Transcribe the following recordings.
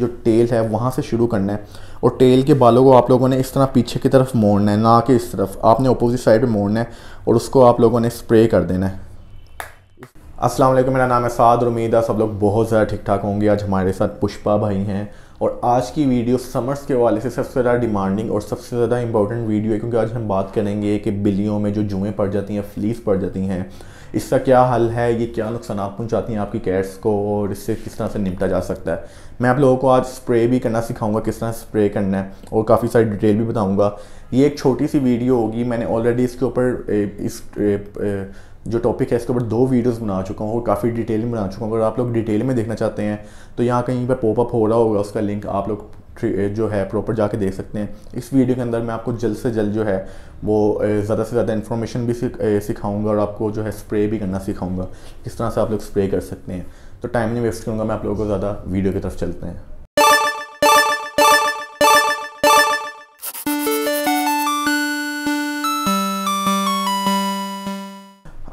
जो टेल है वहाँ से शुरू करना है और टेल के बालों को आप लोगों ने इस तरह पीछे की तरफ मोड़ना है ना कि इस तरफ आपने अपोजिट साइड पे मोड़ना है और उसको आप लोगों ने स्प्रे कर देना है अस्सलाम वालेकुम मेरा नाम है साद और उम्मीद है सब लोग बहुत ज़्यादा ठीक ठाक होंगे आज हमारे साथ पुष्पा भाई हैं और आज की वीडियो समर्स के हवाले से सबसे ज़्यादा डिमांडिंग और सबसे ज़्यादा इंपॉर्टेंट वीडियो है क्योंकि आज हम बात करेंगे कि बिल्लियों में जो जुएँ पड़ जाती हैं फ्लीस पड़ जाती हैं इसका क्या हल है ये क्या नुकसान आप पहुँचाती हैं आपकी कैट्स को और इससे किस तरह से निपटा जा सकता है मैं आप लोगों को आज स्प्रे भी करना सिखाऊंगा किस तरह स्प्रे करना है और काफ़ी सारी डिटेल भी बताऊँगा ये एक छोटी सी वीडियो होगी मैंने ऑलरेडी इसके ऊपर इस जो टॉपिक है इसके ऊपर दो वीडियोस बना चुका हूँ और काफ़ी डिटेल में बना चुका हूँ अगर आप लोग डिटेल में देखना चाहते हैं तो यहाँ कहीं पर पॉपअप हो रहा होगा उसका लिंक आप लोग Eh, जो है प्रॉपर जाके देख सकते हैं इस वीडियो के अंदर मैं आपको जल्द से जल्द जो है वो eh, ज़्यादा से ज़्यादा इन्फॉर्मेशन भी eh, सिखाऊंगा और आपको जो है स्प्रे भी करना सिखाऊंगा किस तरह से आप लोग स्प्रे कर सकते हैं तो टाइम नहीं वेस्ट करूँगा मैं आप लोगों को ज़्यादा वीडियो की तरफ चलते हैं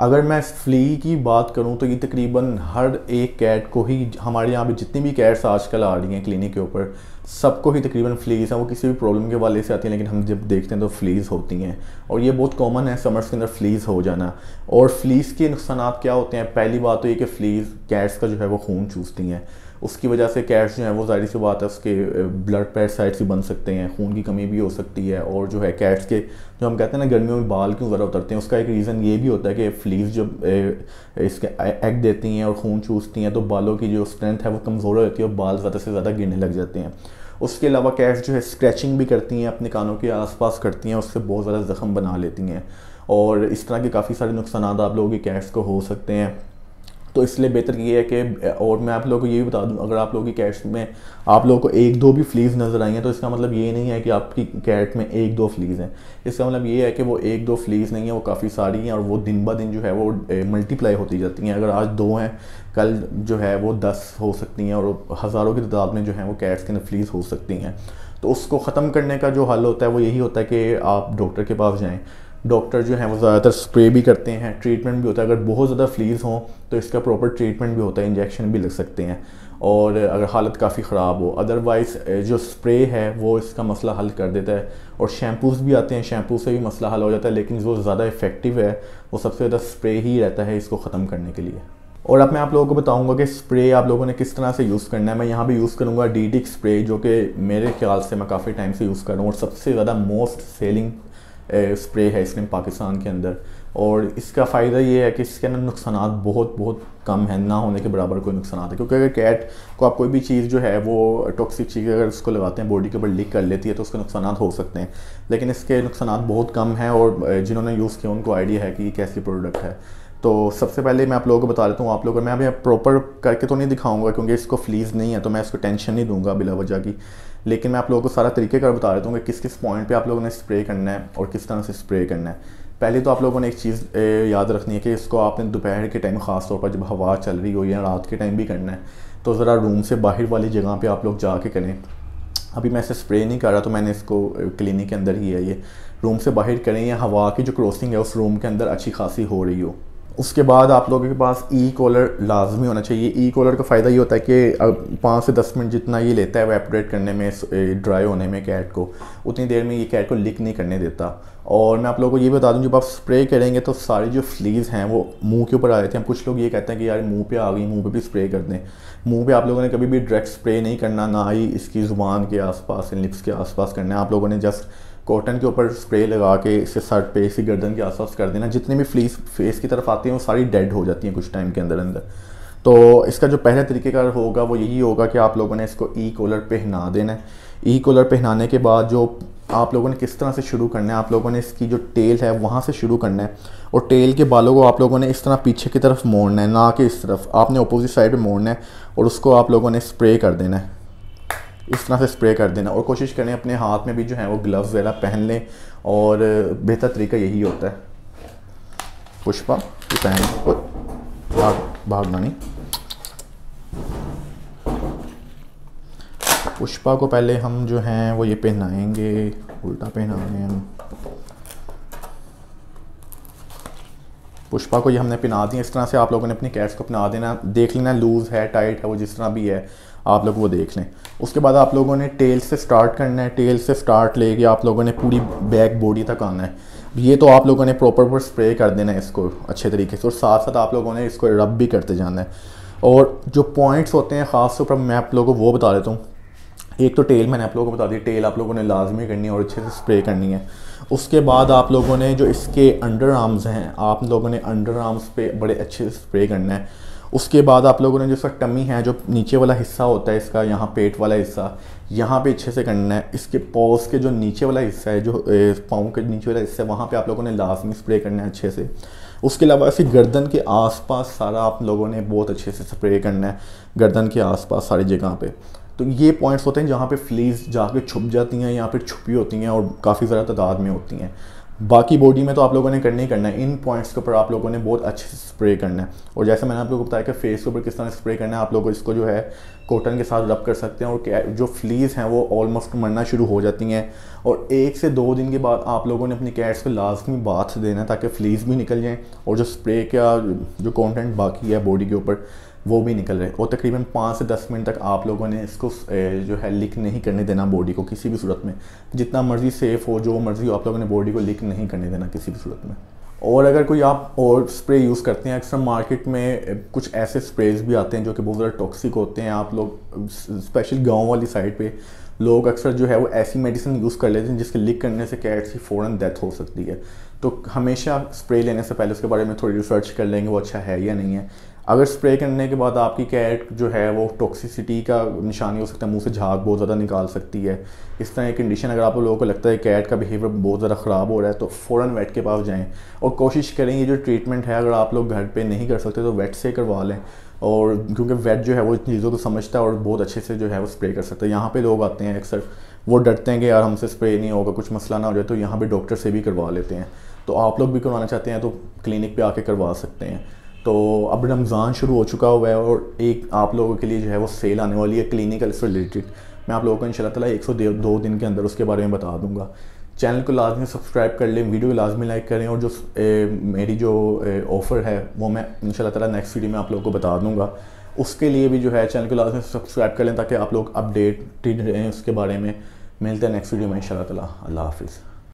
अगर मैं फ्ली की बात करूं तो ये तकरीबन हर एक कैट को ही हमारे यहाँ पे जितनी भी कैट्स आजकल आ रही हैं क्लिनिक के ऊपर सबको ही तकरीबन फ्लीज़ हैं वो किसी भी प्रॉब्लम के वाले से आती हैं लेकिन हम जब देखते हैं तो फ्लीज़ होती हैं और ये बहुत कॉमन है समर्स के अंदर फ्लीज़ हो जाना और फ्लीज़ के नुकसान क्या होते हैं पहली बात तो ये कि फ्लीज़ कैट्स का जो है वो खून चूसती हैं उसकी वजह से कैट्स जो हैं वो ज़ाहिर सी बात है उसके ब्लड साइड्स भी बन सकते हैं खून की कमी भी हो सकती है और जो है कैट्स के जो हम कहते हैं ना गर्मियों में बाल क्यों ज़रा उतरते हैं उसका एक रीज़न ये भी होता है कि फ्लीस जब इसके एग देती हैं और खून चूसती हैं तो बालों की जो स्ट्रेंथ है वो कमज़ोर हो जाती है और बाल ज़्यादा से ज़्यादा गिरने लग जाते हैं उसके अलावा कैट्स जो है स्क्रैचिंग भी करती हैं अपने कानों के आसपास करती हैं उससे बहुत ज़्यादा ज़ख़म बना लेती हैं और इस तरह के काफ़ी सारे नुकसान आप लोगों के कैट्स को हो सकते हैं तो इसलिए बेहतर ये है कि और मैं आप लोगों को ये भी बता दूं अगर आप लोगों की कैट्स में आप लोगों को एक दो भी फ्लीज नज़र आई हैं तो इसका मतलब ये नहीं है कि आपकी कैट में एक दो फ्लीज हैं इसका मतलब ये है कि वो एक दो फ्लीज नहीं है वो काफ़ी सारी हैं और वो दिन ब दिन जो है वो मल्टीप्लाई होती जाती हैं अगर आज दो हैं कल जो है वो दस हो सकती हैं और हज़ारों की तादाद में जो है वो कैट्स के फ्लीज हो सकती हैं तो उसको ख़त्म करने का जो हल होता है वो यही होता है कि आप डॉक्टर के पास जाएँ डॉक्टर जो हैं वो ज़्यादातर स्प्रे भी करते हैं ट्रीटमेंट भी होता है अगर बहुत ज़्यादा फ्लीज़ हों तो इसका प्रॉपर ट्रीटमेंट भी होता है इंजेक्शन भी लग सकते हैं और अगर हालत काफ़ी ख़राब हो अदरवाइज़ जो स्प्रे है वो इसका मसला हल कर देता है और शैम्पूस भी आते हैं शैम्पू से भी मसला हल हो जाता है लेकिन जो ज़्यादा इफ़ेक्टिव है वो सबसे ज़्यादा स्प्रे ही रहता है इसको ख़त्म करने के लिए और अब मैं आप लोगों को बताऊंगा कि स्प्रे आप लोगों ने किस तरह से यूज़ करना है मैं यहाँ भी यूज़ करूँगा डी स्प्रे जो कि मेरे ख्याल से मैं काफ़ी टाइम से यूज़ कर रहा हूँ और सबसे ज़्यादा मोस्ट सेलिंग स्प्रे है इसलिए पाकिस्तान के अंदर और इसका फ़ायदा ये है कि इसके अंदर नुकसान बहुत बहुत कम है ना होने के बराबर कोई नुकसान है क्योंकि अगर कैट को आप कोई भी चीज़ जो है वो टॉक्सिक चीज़ अगर उसको लगाते हैं बॉडी के ऊपर लीक कर लेती है तो उसके नुकसान हो सकते हैं लेकिन इसके नुकसान बहुत कम हैं और जिन्होंने यूज़ किया उनको आइडिया है कि ये कैसी प्रोडक्ट है तो सबसे पहले मैं आप लोगों को बता देता हूँ आप लोगों को मैं अभी प्रॉपर करके तो नहीं दिखाऊंगा क्योंकि इसको फ्लीज नहीं है तो मैं इसको टेंशन नहीं दूंगा बिला वजह की लेकिन मैं आप लोगों को सारा तरीके का बता देता हूँ कि किस किस पॉइंट पे आप लोगों ने स्प्रे करना है और किस तरह से स्प्रे करना है पहले तो आप लोगों ने एक चीज़ याद रखनी है कि इसको आपने दोपहर के टाइम ख़ास तौर पर जब हवा चल रही हो या रात के टाइम भी करना है तो ज़रा रूम से बाहर वाली जगह पे आप लोग जाके करें अभी मैं इसे स्प्रे नहीं कर रहा तो मैंने इसको क्लिनिक के अंदर ही है ये रूम से बाहर करें या हवा की जो क्रॉसिंग है उस रूम के अंदर अच्छी खासी हो रही हो उसके बाद आप लोगों के पास ई कॉलर लाजमी होना चाहिए ई कॉलर का फ़ायदा ये होता है कि अब पाँच से दस मिनट जितना ये लेता है वेपरेट करने में ड्राई होने में कैट को उतनी देर में ये कैट को लिक नहीं करने देता और मैं आप लोगों को ये बता दूं जब आप स्प्रे करेंगे तो सारी जो फ्लीज़ हैं वो मुंह के ऊपर आ जाते हैं कुछ लोग ये कहते हैं कि यार मुंह पे आ गई मुंह पे भी स्प्रे कर दें मुंह पे आप लोगों ने कभी भी डायरेक्ट स्प्रे नहीं करना ना ही इसकी ज़ुबान के आसपास लिप्स के आसपास करना है आप लोगों ने जस्ट कॉटन के ऊपर स्प्रे लगा के इसे सर पे इसी गर्दन के आसपास कर देना जितने भी फ्लीस फेस की तरफ आती हैं वो सारी डेड हो जाती हैं कुछ टाइम के अंदर अंदर तो इसका जो पहला तरीकेकार होगा वो यही होगा कि आप लोगों ने इसको ई कॉलर पहना देना है ई कॉलर पहनाने के बाद जो आप लोगों ने किस तरह से शुरू करना है आप लोगों ने इसकी जो टेल है वहाँ से शुरू करना है और टेल के बालों को आप लोगों ने इस तरह पीछे की तरफ मोड़ना है ना कि इस तरफ आपने अपोजिट साइड में मोड़ना है और उसको आप लोगों ने स्प्रे कर देना है इस तरह से स्प्रे कर देना और कोशिश करें अपने हाथ में भी जो है वो ग्लव्स वगैरह पहन लें और बेहतर तरीका यही होता है पुष्पा पहन भाग भागना नहीं पुष्पा को पहले हम जो हैं वो ये पहनाएंगे उल्टा पहनाएंगे हम पुष्पा को ये हमने पिना दिया इस तरह से आप लोगों ने अपनी कैट्स को पिना देना देख लेना लूज़ है टाइट है वो जिस तरह भी है आप लोग वो देख लें उसके बाद आप लोगों ने टेल से स्टार्ट करना है टेल से स्टार्ट लेके आप लोगों ने पूरी बैक बॉडी तक आना है ये तो आप लोगों ने प्रॉपर पर स्प्रे कर देना है इसको अच्छे तरीके से और साथ साथ आप लोगों ने इसको रब भी करते जाना है और जो पॉइंट्स होते हैं ख़ास तौर पर मैं आप लोगों को वो बता देता हूँ एक तो टेल मैंने आप लोगों को बता दी टेल आप लोगों ने लाजमी करनी है और अच्छे से स्प्रे करनी है उसके बाद आप लोगों ने जो इसके अंडर आर्म्स हैं आप लोगों ने अंडर आर्म्स पे बड़े अच्छे से स्प्रे करना है उसके बाद आप लोगों ने जो इसका टमी है जो नीचे वाला हिस्सा होता है इसका यहाँ पेट वाला हिस्सा यहाँ पे अच्छे से करना है इसके पॉज के जो नीचे वाला हिस्सा है जो पाँव के नीचे वाला हिस्सा है वहाँ पर आप लोगों ने लाजमी स्प्रे करना है अच्छे से उसके अलावा ऐसे गर्दन के आसपास सारा आप लोगों ने बहुत अच्छे से स्प्रे करना है गर्दन के आसपास सारी जगह पे तो ये पॉइंट्स होते हैं जहाँ पे फ्लीज जाके छुप जाती हैं या फिर छुपी होती हैं और काफ़ी ज़्यादा तादाद में होती हैं बाकी बॉडी में तो आप लोगों ने करना ही करना है इन पॉइंट्स के ऊपर आप लोगों ने बहुत अच्छे से स्प्रे करना है और जैसे मैंने आप लोगों को बताया कि फेस के ऊपर किस तरह स्प्रे करना है आप लोग इसको जो है कॉटन के साथ रब कर सकते हैं और जो फ्लीज़ हैं वो ऑलमोस्ट मरना शुरू हो जाती हैं और एक से दो दिन के बाद आप लोगों ने अपनी कैट्स को लाजमी बाथ देना है ताकि फ्लीज़ भी निकल जाएँ और जो स्प्रे का जो कॉन्टेंट बाकी है बॉडी के ऊपर वो भी निकल रहे और तकरीबन पाँच से दस मिनट तक आप लोगों ने इसको जो है लिक नहीं करने देना बॉडी को किसी भी सूरत में जितना मर्ज़ी सेफ़ हो जो मर्ज़ी हो आप लोगों ने बॉडी को लिक नहीं करने देना किसी भी सूरत में और अगर कोई आप और स्प्रे यूज़ करते हैं अक्सर मार्केट में कुछ ऐसे स्प्रेज भी आते हैं जो कि बहुत ज़्यादा टॉक्सिक होते हैं आप लोग स्पेशल गांव वाली साइड पे लोग अक्सर जो है वो ऐसी मेडिसिन यूज़ कर लेते हैं जिसके लिक करने से कैट्स की फ़ौरन डेथ हो सकती है तो हमेशा स्प्रे लेने से पहले उसके बारे में थोड़ी रिसर्च कर लेंगे वो अच्छा है या नहीं है अगर स्प्रे करने के बाद आपकी कैट जो है वो टॉक्सिसिटी का निशानी हो सकता है मुंह से झाग बहुत ज़्यादा निकाल सकती है इस तरह की कंडीशन अगर आप लोगों को लगता है कैट का बिहेवियर बहुत ज़्यादा ख़राब हो रहा है तो फ़ौर वेट के पास जाएँ और कोशिश करें ये जो ट्रीटमेंट है अगर आप लोग घर पर नहीं कर सकते तो वेट से करवा लें और क्योंकि वेट जो है वो इन चीज़ों को समझता है और बहुत अच्छे से जो है वो स्प्रे कर सकता है यहाँ पर लोग आते हैं अक्सर वो डरते हैं कि यार हमसे स्प्रे नहीं होगा कुछ मसला ना हो जाए तो यहाँ पे डॉक्टर से भी करवा लेते हैं तो आप लोग भी करवाना चाहते हैं तो क्लिनिक पे आके करवा सकते हैं तो अब रमज़ान शुरू हो चुका हुआ है और एक आप लोगों के लिए जो है वो सेल आने वाली है क्लिनिकल से रिलेटेड मैं आप लोगों को इंशाल्लाह तला एक सौ दो दिन के अंदर उसके बारे में बता दूंगा चैनल को लाजमी सब्सक्राइब कर लें वीडियो को लाजमी लाइक करें और जो ए, मेरी जो ऑफ़र है वो मैं इन ताला नेक्स्ट वीडियो में आप लोगों को बता दूंगा उसके लिए भी जो है चैनल को लाजमी सब्सक्राइब कर लें ताकि आप लोग अपडेटेड रहें उसके बारे में मिलते हैं नेक्स्ट वीडियो में इन तला अल्लाह हाफिज़